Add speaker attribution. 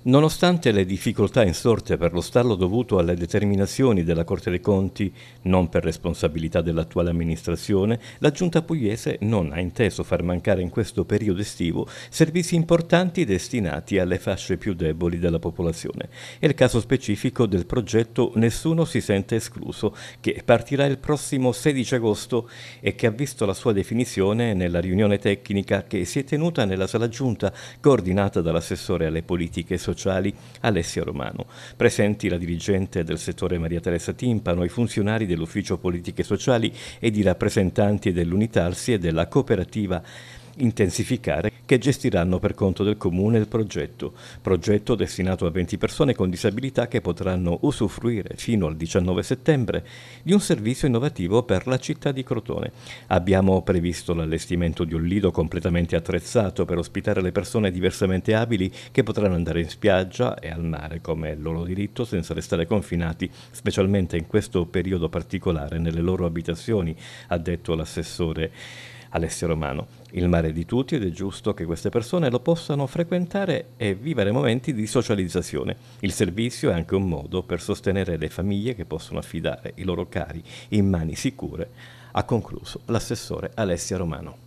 Speaker 1: Nonostante le difficoltà insorte per lo stallo dovuto alle determinazioni della Corte dei Conti, non per responsabilità dell'attuale amministrazione, la Giunta pugliese non ha inteso far mancare in questo periodo estivo servizi importanti destinati alle fasce più deboli della popolazione. È il caso specifico del progetto Nessuno si sente escluso, che partirà il prossimo 16 agosto e che ha visto la sua definizione nella riunione tecnica che si è tenuta nella sala Giunta, coordinata dall'assessore alle politiche sociali sociali Alessia Romano. Presenti la dirigente del settore Maria Teresa Timpano, i funzionari dell'Ufficio Politiche Sociali ed i rappresentanti dell'Unitarsi e della cooperativa intensificare che gestiranno per conto del comune il progetto, progetto destinato a 20 persone con disabilità che potranno usufruire fino al 19 settembre di un servizio innovativo per la città di Crotone. Abbiamo previsto l'allestimento di un lido completamente attrezzato per ospitare le persone diversamente abili che potranno andare in spiaggia e al mare come è loro diritto senza restare confinati, specialmente in questo periodo particolare nelle loro abitazioni, ha detto l'assessore Alessio Romano. Il mare è di tutti ed è giusto che queste persone lo possano frequentare e vivere momenti di socializzazione. Il servizio è anche un modo per sostenere le famiglie che possono affidare i loro cari in mani sicure, ha concluso l'assessore Alessia Romano.